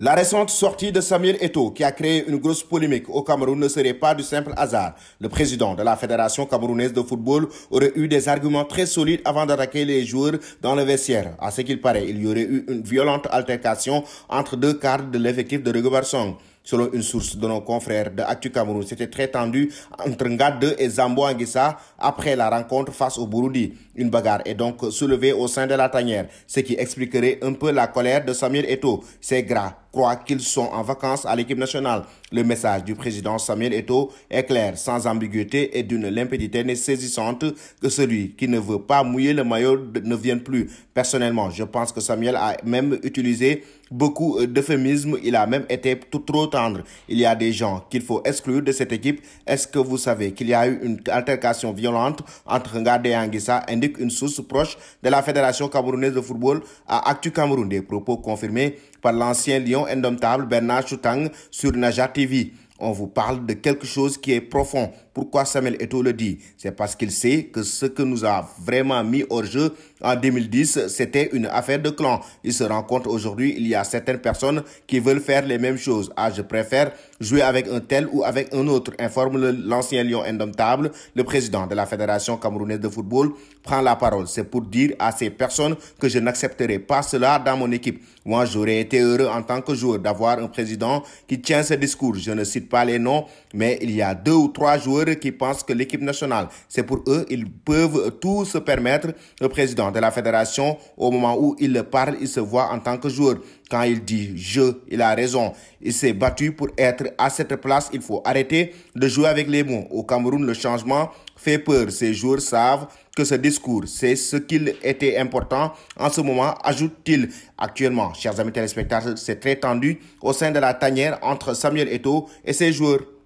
La récente sortie de Samir Eto, qui a créé une grosse polémique au Cameroun, ne serait pas du simple hasard. Le président de la Fédération camerounaise de football aurait eu des arguments très solides avant d'attaquer les joueurs dans le vestiaire. À ce qu'il paraît, il y aurait eu une violente altercation entre deux quarts de l'effectif de Rigobert Song. Selon une source de nos confrères de Actu Cameroun, c'était très tendu entre Ngade et Zambo Anguissa après la rencontre face au Burundi. Une bagarre est donc soulevée au sein de la tanière, ce qui expliquerait un peu la colère de Samuel Eto. Ces gras croient qu'ils sont en vacances à l'équipe nationale. Le message du président Samuel Eto est clair, sans ambiguïté et d'une limpidité saisissante que celui qui ne veut pas mouiller le maillot ne vienne plus. Personnellement, je pense que Samuel a même utilisé beaucoup d'euphémismes. Il a même été tout trop il y a des gens qu'il faut exclure de cette équipe. Est-ce que vous savez qu'il y a eu une altercation violente entre Ngade et Anguissa, indique une source proche de la Fédération camerounaise de football à Actu Cameroun. Des propos confirmés par l'ancien lion indomptable Bernard Choutang sur Naja TV. On vous parle de quelque chose qui est profond, pourquoi Samuel Eto'o le dit C'est parce qu'il sait que ce que nous a vraiment mis hors jeu en 2010, c'était une affaire de clan. Il se rend compte aujourd'hui, il y a certaines personnes qui veulent faire les mêmes choses. Ah, je préfère jouer avec un tel ou avec un autre, informe l'ancien lion indomptable. Le président de la Fédération camerounaise de football prend la parole. C'est pour dire à ces personnes que je n'accepterai pas cela dans mon équipe. Moi, j'aurais été heureux en tant que joueur d'avoir un président qui tient ce discours. Je ne cite pas les noms, mais il y a deux ou trois joueurs qui pensent que l'équipe nationale, c'est pour eux, ils peuvent tout se permettre. Le président de la fédération, au moment où il parle, il se voit en tant que joueur. Quand il dit je, il a raison. Il s'est battu pour être à cette place. Il faut arrêter de jouer avec les mots. Au Cameroun, le changement fait peur. Ces joueurs savent que ce discours, c'est ce qu'il était important en ce moment, ajoute-t-il. Actuellement, chers amis téléspectateurs, c'est très tendu au sein de la tanière entre Samuel Eto'o et ses joueurs.